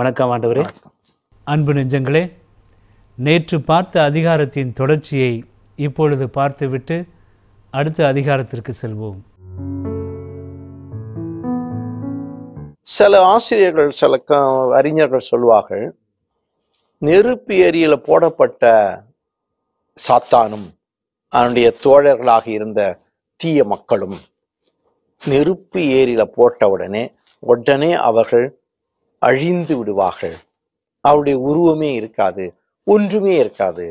வணக்கம் ஆண்டவரே அன்பு நெஞ்சங்களே நேற்று பார்த்த அதிகாரத்தின் தொடர்ச்சியை இப்பொழுது பார்த்துவிட்டு அடுத்த அதிகாரத்திற்கு செல்வோம் சில ஆசிரியர்கள் சில அறிஞர்கள் சொல்வார்கள் நெருப்பு ஏரியில் போடப்பட்ட சாத்தானும் அவனுடைய தோழர்களாக இருந்த தீய மக்களும் நெருப்பு ஏரியில் போட்ட உடனே உடனே அவர்கள் அழிந்து விடுவார்கள் அவருடைய உருவமே இருக்காது ஒன்றுமே இருக்காது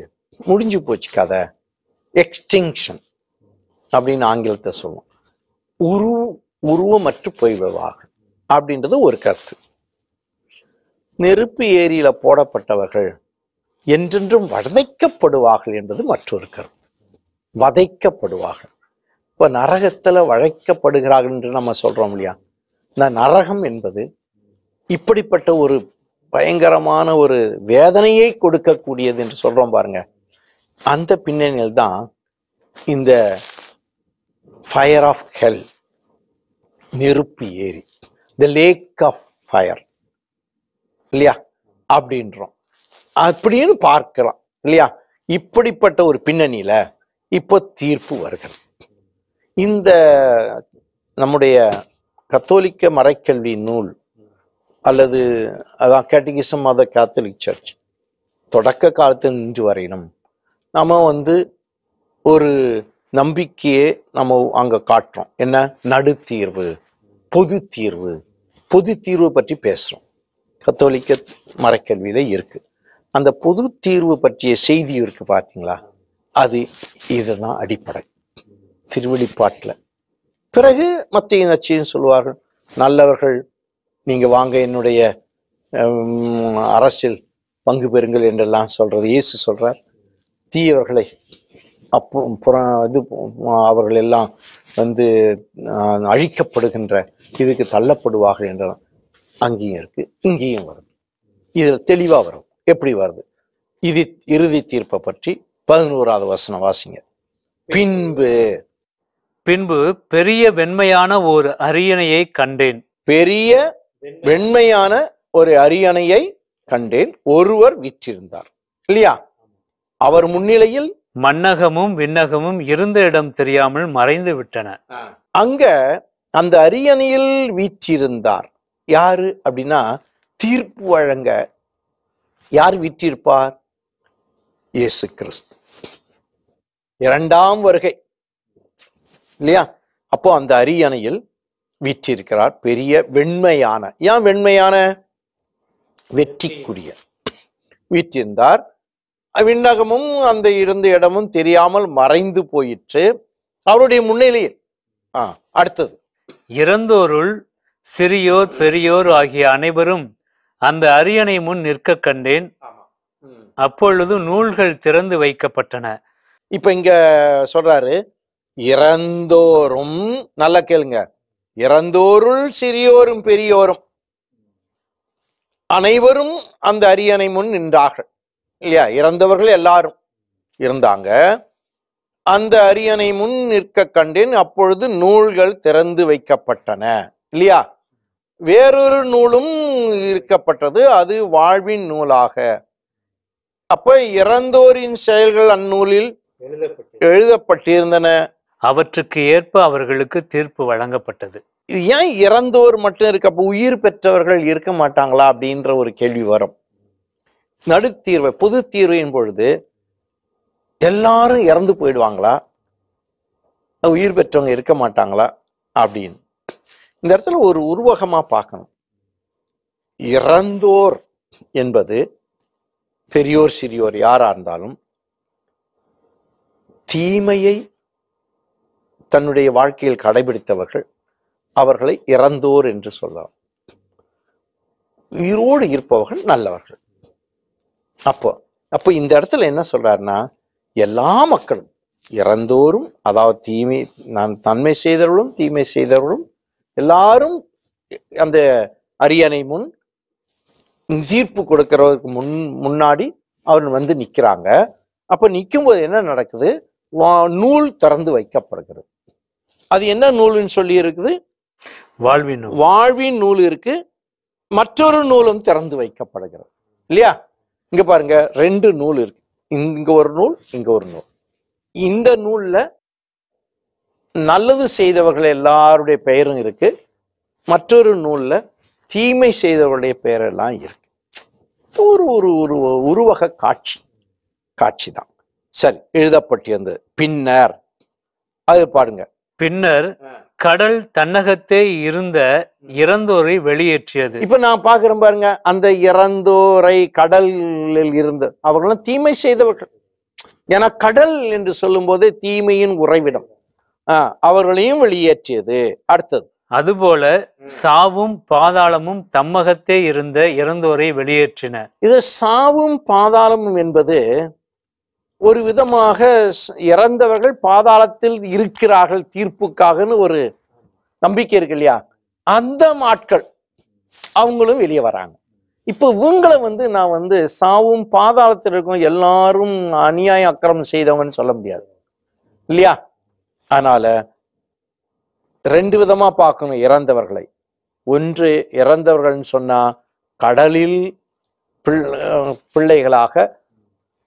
முடிஞ்சு போச்சு கதை எக்ஸ்டிங்ஷன் அப்படின்னு ஆங்கிலத்தை சொல்லுவோம் உரு உருவமற்று போய்விடுவார்கள் அப்படின்றது ஒரு கருத்து நெருப்பு ஏரியில போடப்பட்டவர்கள் என்றென்றும் வதைக்கப்படுவார்கள் என்பது மற்றொரு கருத்து வதைக்கப்படுவார்கள் இப்போ நரகத்தில் வழைக்கப்படுகிறார்கள் என்று நம்ம சொல்கிறோம் இல்லையா இந்த நரகம் என்பது இப்படிப்பட்ட ஒரு பயங்கரமான ஒரு வேதனையை கொடுக்கக்கூடியது என்று சொல்றோம் பாருங்க அந்த பின்னணியில் தான் இந்த ஃபயர் ஆஃப் ஹெல் நெருப்பு ஏரி த லேக் ஆஃப் ஃபயர் இல்லையா அப்படின்றோம் அப்படின்னு பார்க்கலாம் இல்லையா இப்படிப்பட்ட ஒரு பின்னணியில இப்போ தீர்ப்பு வருகிறது இந்த நம்முடைய கத்தோலிக்க மறைக்கல்வி நூல் அல்லது அதான் கேட்டகிசம் ஆஃப் கேத்தலிக் சர்ச் தொடக்க காலத்தில் நின்று வரையினும் நம்ம வந்து ஒரு நம்பிக்கையே நம்ம அங்கே காட்டுறோம் என்ன நடுத்தீர்வு பொது தீர்வு பொது தீர்வு பற்றி பேசுகிறோம் கத்தோலிக்க மரக்கல்வியில் இருக்குது அந்த பொது தீர்வு பற்றிய செய்தி இருக்குது பார்த்தீங்களா அது இதுதான் அடிப்படை திருவெளிப்பாட்டில் பிறகு மத்திய நச்சின்னு சொல்லுவார்கள் நல்லவர்கள் நீங்கள் வாங்க என்னுடைய அரசில் பங்கு பெறுங்கள் என்றெல்லாம் சொல்கிறது இயேசு சொல்கிறார் தீயவர்களை அப்போ புற இது அவர்கள் எல்லாம் வந்து அழிக்கப்படுகின்ற இதுக்கு தள்ளப்படுவார்கள் என்றெல்லாம் அங்கேயும் இருக்குது இங்கேயும் வருது இதில் தெளிவாக வரும் எப்படி வருது இது இறுதி தீர்ப்பை பற்றி பதினோராவது வசனம் வாசிங்க பின்பு பின்பு பெரிய வெண்மையான ஒரு அரியணையை கண்டேன் பெரிய வெண்மையான ஒரு அரியணையை கண்டேன் ஒருவர் விற்றிருந்தார் இல்லையா அவர் முன்னிலையில் மன்னகமும் விண்ணகமும் இருந்த இடம் தெரியாமல் மறைந்து விட்டன அங்க அந்த அரியணையில் வீற்றிருந்தார் யாரு அப்படின்னா தீர்ப்பு வழங்க யார் வீற்றிருப்பார் இயேசு கிறிஸ்து இரண்டாம் வருகை இல்லையா அப்போ அந்த அரியணையில் வீற்றிருக்கிறார் பெரிய வெண்மையான ஏன் வெண்மையான வெற்றிக்குரிய வீற்றிருந்தார் விண்ணகமும் அந்த இருந்த இடமும் தெரியாமல் மறைந்து போயிற்று அவருடைய முன்னிலையில் ஆ அடுத்தது இறந்தோருள் சிறியோர் பெரியோர் ஆகிய அனைவரும் அந்த அரியணை முன் நிற்க கண்டேன் அப்பொழுது நூல்கள் திறந்து வைக்கப்பட்டன இப்ப இங்க சொல்றாரு இறந்தோரும் நல்லா கேளுங்க இறந்தோருள் சிறியோரும் பெரியோரும் அனைவரும் அந்த அரியணை முன் நின்றார்கள் இல்லையா இறந்தவர்கள் எல்லாரும் இருந்தாங்க அந்த அரியணை முன் நிற்க கண்டேன் அப்பொழுது நூல்கள் திறந்து வைக்கப்பட்டன இல்லையா வேறொரு நூலும் இருக்கப்பட்டது அது வாழ்வின் நூலாக அப்ப இறந்தோரின் செயல்கள் அந்நூலில் எழுதப்பட்டிருந்தன அவற்றுக்கு ஏற்ப அவர்களுக்கு தீர்ப்பு வழங்கப்பட்டது இது ஏன் இறந்தோர் மட்டும் இருக்கு அப்போ உயிர் பெற்றவர்கள் இருக்க மாட்டாங்களா அப்படின்ற ஒரு கேள்வி வரும் நடுத்தீர்வை பொது தீர்வின் பொழுது எல்லாரும் இறந்து போயிடுவாங்களா உயிர் பெற்றவங்க இருக்க மாட்டாங்களா அப்படின்னு இந்த இடத்துல ஒரு உருவகமாக பார்க்கணும் இறந்தோர் என்பது பெரியோர் சிறியோர் யாராக இருந்தாலும் தீமையை தன்னுடைய வாழ்க்கையில் கடைபிடித்தவர்கள் அவர்களை இறந்தோர் என்று சொல்லலாம் உயிரோடு இருப்பவர்கள் நல்லவர்கள் அப்போ அப்போ இந்த இடத்துல என்ன சொல்றாருன்னா எல்லா மக்களும் இறந்தோரும் அதாவது தீமை நான் தன்மை செய்தவர்களும் தீமை செய்தவர்களும் எல்லாரும் அந்த அரியணை முன் தீர்ப்பு கொடுக்கறதுக்கு முன் முன்னாடி அவர் வந்து நிற்கிறாங்க அப்போ நிற்கும்போது என்ன நடக்குது நூல் திறந்து வைக்கப்படுகிறது அது என்ன நூல்னு சொல்லி இருக்குது வாழ்வின் நூல் வாழ்வின் நூல் இருக்கு மற்றொரு நூலும் திறந்து வைக்கப்படுகிறது இல்லையா இங்க பாருங்க ரெண்டு நூல் இருக்கு இங்க ஒரு நூல் இங்க ஒரு நூல் இந்த நூல்ல நல்லது செய்தவர்கள் எல்லாருடைய பெயரும் இருக்கு மற்றொரு நூல்ல தீமை செய்தவர்களுடைய பெயரெல்லாம் இருக்கு ஒரு ஒரு ஒரு உருவக காட்சி காட்சி தான் சரி எழுதப்பட்டிருந்தது பின்னர் அது பாருங்க பின்னர் கடல் தன்னகத்தே இருந்த இறந்தோரை வெளியேற்றியது இப்ப நான் பாக்குறேன் பாருங்க அந்த இறந்தோரை கடலில் இருந்து அவர்களும் தீமை செய்தவர்கள் ஏன்னா கடல் என்று சொல்லும் போது தீமையின் உறைவிடம் அவர்களையும் வெளியேற்றியது அடுத்தது அதுபோல சாவும் பாதாளமும் தம்மகத்தே இருந்த இறந்தோரை வெளியேற்றின இது சாவும் பாதாளமும் என்பது ஒரு விதமாக இறந்தவர்கள் பாதாளத்தில் இருக்கிறார்கள் தீர்ப்புக்காகன்னு ஒரு நம்பிக்கை இருக்கு இல்லையா அந்த ஆட்கள் அவங்களும் வெளியே வராங்க இப்போ இவங்களை வந்து நான் வந்து சாவும் பாதாளத்தில் இருக்கும் எல்லாரும் அநியாயம் அக்கிரமம் செய்தவங்கன்னு சொல்ல முடியாது இல்லையா அதனால ரெண்டு விதமா பார்க்கணும் இறந்தவர்களை ஒன்று இறந்தவர்கள்னு சொன்னா கடலில் பிள்ளைகளாக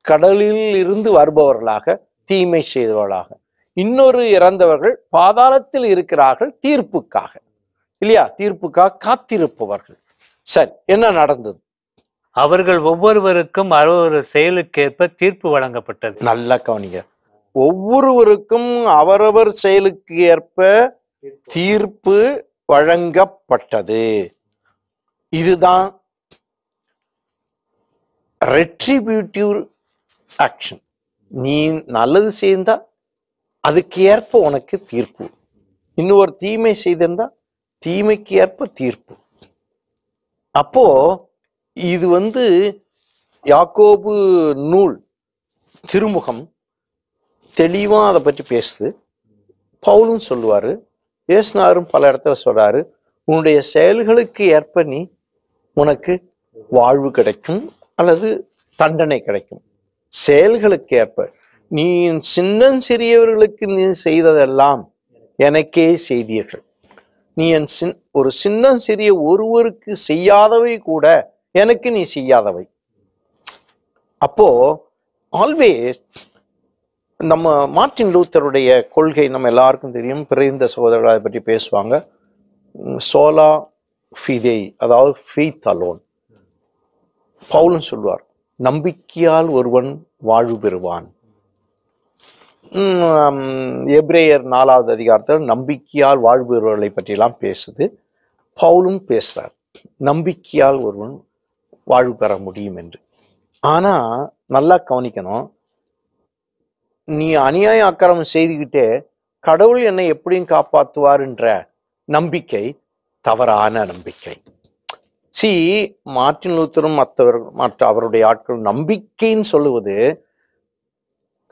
கடலில் இருந்து வருபவர்களாக தீமை செய்தவர்களாக இன்னொரு இறந்தவர்கள் பாதாளத்தில் இருக்கிறார்கள் தீர்ப்புக்காக இல்லையா தீர்ப்புக்காக காத்திருப்பவர்கள் சரி என்ன நடந்தது அவர்கள் ஒவ்வொருவருக்கும் அவரொரு செயலுக்கேற்ப தீர்ப்பு வழங்கப்பட்டது நல்ல கவனிங்க ஒவ்வொருவருக்கும் அவரவர் செயலுக்கு ஏற்ப தீர்ப்பு வழங்கப்பட்டது இதுதான் ரெட்ரிபியூட்டிவ் ஆக்ஷன் நீ நல்லது செய்தா அதுக்கு ஏற்ப உனக்கு தீர்ப்பு இன்னொரு தீமை செய்திருந்தா தீமைக்கு ஏற்ப தீர்ப்பு அப்போ இது வந்து யாக்கோபு நூல் திருமுகம் தெளிவாக அதை பற்றி பேசுது பவுலும் சொல்லுவார் ஏசுனாரும் பல இடத்துல சொல்கிறாரு உன்னுடைய செயல்களுக்கு ஏற்ப நீ உனக்கு வாழ்வு கிடைக்கும் அல்லது தண்டனை கிடைக்கும் செயல்களுக்கேற்ப நீ சின்னம் சிறியவர்களுக்கு நீ செய்ததெல்லாம் எனக்கே செய்தீர்கள் நீ என் சின் ஒரு சின்னம் சிறிய ஒருவருக்கு செய்யாதவை கூட எனக்கு நீ செய்யாதவை அப்போ ஆல்வேஸ் நம்ம மார்ட்டின் லூத்தருடைய கொள்கை நம்ம எல்லாருக்கும் தெரியும் பிறந்த சகோதரர்கள் அதை பற்றி பேசுவாங்க சோலா ஃபிதேய் அதாவது ஃபீத் அலோன் பவுலுன்னு சொல்லுவார் நம்பிக்கையால் ஒருவன் வாழ்வு பெறுவான் எப்ரேயர் நாலாவது அதிகாரத்தில் நம்பிக்கையால் வாழ்வு பெறுவர்களை பற்றிலாம் பேசுது பவுலும் பேசுகிறார் நம்பிக்கையால் ஒருவன் வாழ்வு பெற முடியும் என்று ஆனால் நல்லா கவனிக்கணும் நீ அநியாய அக்கிரமம் செய்துக்கிட்டே கடவுள் என்னை எப்படியும் என்ற நம்பிக்கை தவறான நம்பிக்கை சி மார்டின் லூத்தரும் மற்றவர் மற்ற அவருடைய ஆட்கள் நம்பிக்கைன்னு சொல்லுவது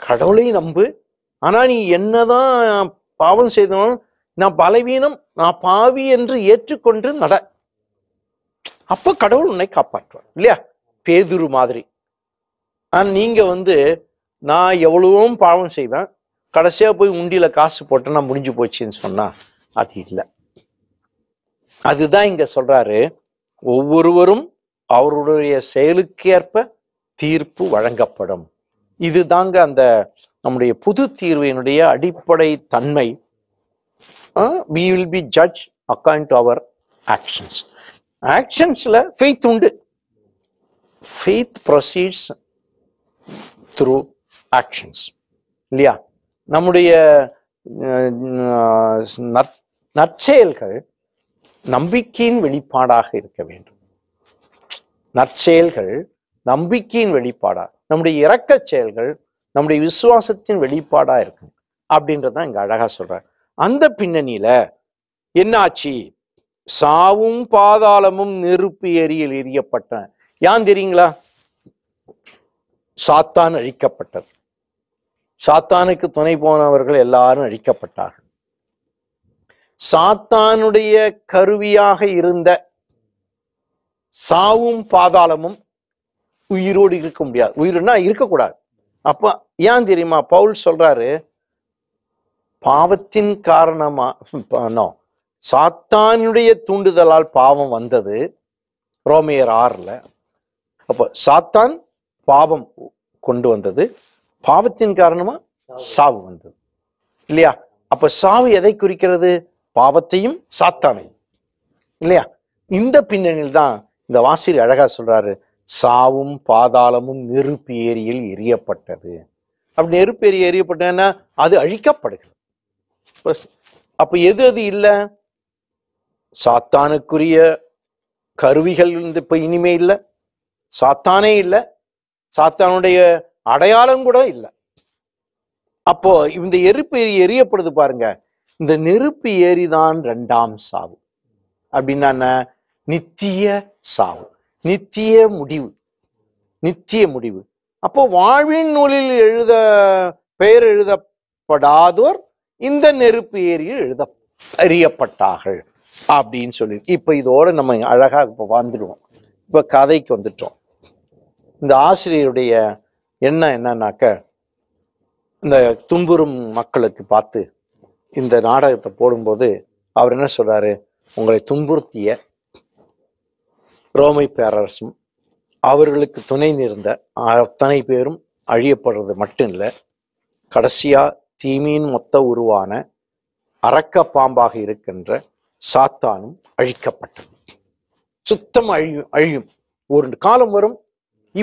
கடவுளை நம்பு ஆனா நீ என்னதான் பாவம் செய்தனும் நான் பலவீனம் நான் பாவி என்று ஏற்றுக்கொண்டு நட அப்ப கடவுள் உன்னை காப்பாற்றுவார் இல்லையா பேதுரு மாதிரி ஆனா நீங்க வந்து நான் எவ்வளவும் பாவம் செய்வேன் கடைசியா போய் உண்டியில காசு நான் முடிஞ்சு போச்சுன்னு சொன்னா அது இல்லை அதுதான் இங்க சொல்றாரு ஒவ்வொருவரும் அவருடைய செயலுக்கேற்ப தீர்ப்பு வழங்கப்படும் இது தாங்க அந்த நம்முடைய புது தீர்வினுடைய அடிப்படை தன்மை we will be judge according to அவர் ஆக்ஷன்ஸ் ஆக்ஷன்ஸில் ஃபெய்த் உண்டு ஃபெய்த் ப்ரொசீட்ஸ் த்ரூ ஆக்ஷன்ஸ் இல்லையா நம்முடைய நற் நற்செயல்கள் நம்பிக்கையின் வெளிப்பாடாக இருக்க வேண்டும் நற்செயல்கள் நம்பிக்கையின் வெளிப்பாடா நம்முடைய இறக்க செயல்கள் நம்முடைய விசுவாசத்தின் வெளிப்பாடா இருக்கும் அப்படின்றதான் இங்க அழகா சொல்ற அந்த பின்னணியில என்னாச்சு சாவும் பாதாளமும் நெருப்பு ஏரியில் எரியப்பட்ட ஏன் தெரியுங்களா சாத்தான் அழிக்கப்பட்டது சாத்தானுக்கு துணை போனவர்கள் எல்லாரும் அழிக்கப்பட்டார்கள் சாத்தானுடைய கருவியாக இருந்த சாவும் பாதாளமும் உயிரோடு இருக்க முடியாது உயிர்னா இருக்கக்கூடாது அப்ப ஏன் தெரியுமா பவுல் சொல்றாரு பாவத்தின் காரணமா சாத்தானுடைய தூண்டுதலால் பாவம் வந்தது ரோமையர் ஆறுல அப்ப சாத்தான் பாவம் கொண்டு வந்தது பாவத்தின் காரணமா சாவு வந்தது இல்லையா அப்ப சாவு எதை குறிக்கிறது பாவத்தையும் சாத்தானையும் இல்லையா இந்த பின்னணியில் தான் இந்த வாசிரி அழகா சொல்றாரு சாவும் பாதாளமும் நெருப்பு ஏரியில் எரியப்பட்டது அப்படி நெருப்பு ஏரி எரியப்பட்டதுன்னா அது அழிக்கப்படுகிறது அப்ப எது அது இல்லை சாத்தானுக்குரிய கருவிகள் வந்து இப்ப இனிமே இல்லை சாத்தானே இல்லை சாத்தானுடைய அடையாளம் கூட இல்லை அப்போ இந்த எரிப்பு எரியப்படுது பாருங்க இந்த நெருப்பு ஏறிதான் ரெண்டாம் சாவு அப்படின்னா நித்திய சாவு நித்திய முடிவு நித்திய முடிவு அப்போ வாழ்வின் நூலில் எழுத பெயர் எழுதப்படாதோர் இந்த நெருப்பு ஏரியில் எழுத அறியப்பட்டார்கள் அப்படின்னு சொல்லி இப்போ இதோட நம்ம அழகாக இப்போ வாழ்ந்துடுவோம் இப்போ கதைக்கு வந்துட்டோம் இந்த ஆசிரியருடைய எண்ணம் என்னன்னாக்க இந்த துன்புறும் மக்களுக்கு பார்த்து இந்த நாடகத்தை போடும்போது அவர் என்ன சொல்றாரு உங்களை துன்புறுத்திய ரோமை பேரரசும் அவர்களுக்கு துணை நிறந்த அத்தனை பேரும் அழியப்படுறது மட்டும் இல்லை கடைசியாக தீமியின் மொத்த உருவான அரக்க பாம்பாக இருக்கின்ற சாத்தானும் அழிக்கப்பட்டது சுத்தம் அழியும் அழியும் ஒரு காலம் வரும்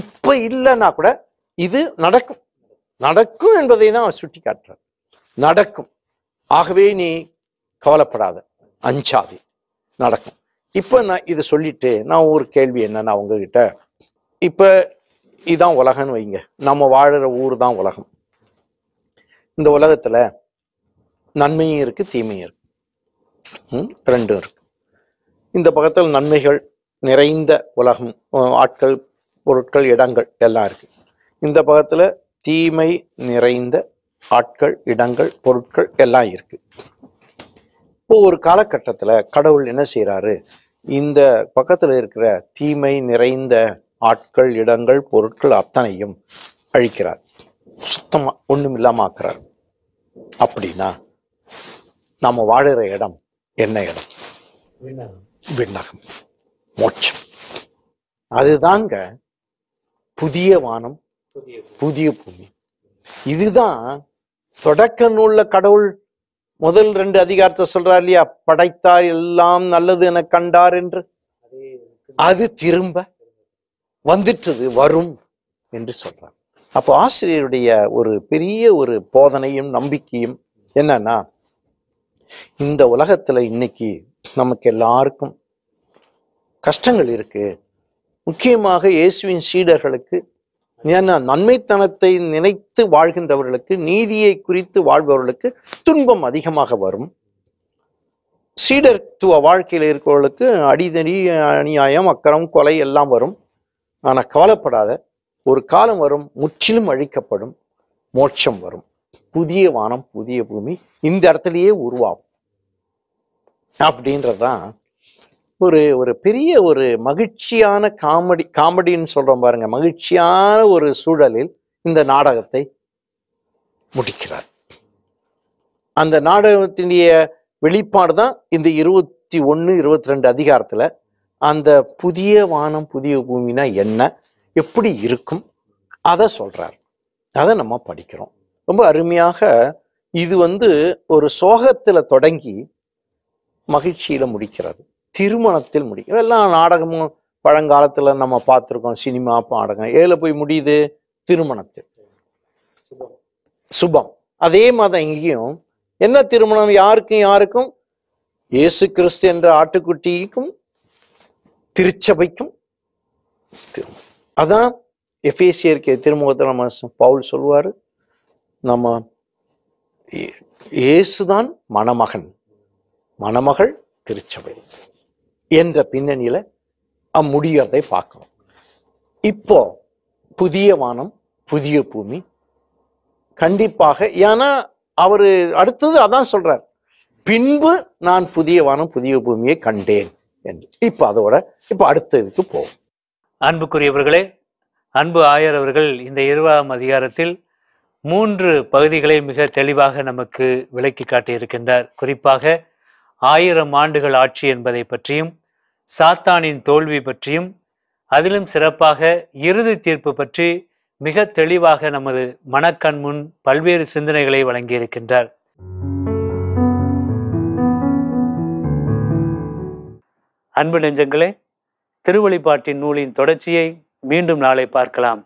இப்போ இல்லைன்னா கூட இது நடக்கும் நடக்கும் என்பதை தான் அவர் சுட்டி காட்டுறார் நடக்கும் ஆகவே நீ கவலைப்படாத அஞ்சாதி நடக்கும் இப்போ நான் இதை சொல்லிட்டு நான் ஒரு கேள்வி என்னன்னா அவங்கக்கிட்ட இப்போ இதான் உலகம்னு வைங்க நம்ம வாழ்கிற ஊர் தான் உலகம் இந்த உலகத்தில் நன்மையும் இருக்குது தீமையும் இருக்குது ரெண்டும் இருக்குது இந்த பக்கத்தில் நன்மைகள் நிறைந்த உலகம் ஆட்கள் பொருட்கள் இடங்கள் எல்லாம் இருக்குது இந்த பக்கத்தில் தீமை நிறைந்த ஆட்கள் இடங்கள் பொருட்கள் எல்லாம் இருக்கு இப்போ ஒரு காலகட்டத்தில் கடவுள் என்ன செய்கிறாரு இந்த பக்கத்தில் இருக்கிற தீமை நிறைந்த ஆட்கள் இடங்கள் பொருட்கள் அத்தனையும் அழிக்கிறார் சுத்தமாக ஒன்றும் இல்லாமல் அப்படின்னா நம்ம வாழ்கிற இடம் என்ன இடம் விண்ணகம் மோட்சம் அதுதாங்க புதிய வானம் புதிய பூமி இதுதான் தொடக்க நூல்ல கடவுள் முதல் ரெண்டு அதிகாரத்தை சொல்றார் இல்லையா படைத்தார் எல்லாம் நல்லது என கண்டார் என்று அது திரும்ப வந்துட்டது வரும் என்று சொல்றார் அப்போ ஆசிரியருடைய ஒரு பெரிய ஒரு போதனையும் நம்பிக்கையும் என்னன்னா இந்த உலகத்துல இன்னைக்கு நமக்கு எல்லாருக்கும் கஷ்டங்கள் இருக்கு முக்கியமாக இயேசுவின் சீடர்களுக்கு நன்மைத்தனத்தை நினைத்து வாழ்கின்றவர்களுக்கு நீதியை குறித்து வாழ்பவர்களுக்கு துன்பம் அதிகமாக வரும் சீடர்த்துவ வாழ்க்கையில் இருக்கிறவர்களுக்கு அடிதடி அநியாயம் அக்கறம் கொலை எல்லாம் வரும் ஆனால் கவலைப்படாத ஒரு காலம் வரும் முற்றிலும் அழிக்கப்படும் மோட்சம் வரும் புதிய வானம் புதிய பூமி இந்த இடத்துலயே உருவாகும் அப்படின்றதுதான் ஒரு ஒரு பெரிய ஒரு மகிழ்ச்சியான காமெடி காமெடின்னு சொல்கிறோம் பாருங்க மகிழ்ச்சியான ஒரு சூழலில் இந்த நாடகத்தை முடிக்கிறார் அந்த நாடகத்தினுடைய வெளிப்பாடு தான் இந்த இருபத்தி ஒன்று இருபத்தி ரெண்டு அதிகாரத்தில் அந்த புதிய வானம் புதிய பூமினா என்ன எப்படி இருக்கும் அதை சொல்கிறார் அதை நம்ம படிக்கிறோம் ரொம்ப அருமையாக இது வந்து ஒரு சோகத்தில் தொடங்கி மகிழ்ச்சியில் முடிக்கிறது திருமணத்தில் முடியும் இதெல்லாம் நாடகமும் பழங்காலத்தில் நம்ம பார்த்துருக்கோம் சினிமா நாடகம் ஏதில் போய் முடியுது திருமணத்தில் சுபம் அதே மாதிரி இங்கேயும் என்ன திருமணம் யாருக்கும் யாருக்கும் இயேசு கிறிஸ்து என்ற ஆட்டுக்குட்டிக்கும் திருச்சபைக்கும் திருமணம் அதான் எஃபேசியருக்கு திருமுகத்தில் நம்ம பவுல் சொல்லுவார் நம்ம இயேசுதான் மணமகன் மணமகள் திருச்சபை என்ற பின்னணியில் முடியறதை பார்க்கணும் இப்போ புதிய வானம் புதிய பூமி கண்டிப்பாக ஏன்னா அவர் அடுத்தது அதான் சொல்றார் பின்பு நான் புதிய வானம் புதிய பூமியை கண்டேன் என்று இப்போ அதோட இப்போ அடுத்ததுக்கு போவோம் அன்புக்குரியவர்களே அன்பு ஆயர் அவர்கள் இந்த இருபதாம் அதிகாரத்தில் மூன்று பகுதிகளை மிக தெளிவாக நமக்கு விளக்கி காட்டியிருக்கின்றார் குறிப்பாக ஆயிரம் ஆண்டுகள் ஆட்சி என்பதை பற்றியும் சாத்தானின் தோல்வி பற்றியும் அதிலும் சிறப்பாக இறுதி தீர்ப்பு பற்றி மிக தெளிவாக நமது மனக்கண் முன் பல்வேறு சிந்தனைகளை வழங்கியிருக்கின்றார் அன்பு நெஞ்சங்களே திருவழிபாட்டின் நூலின் தொடர்ச்சியை மீண்டும் நாளை பார்க்கலாம்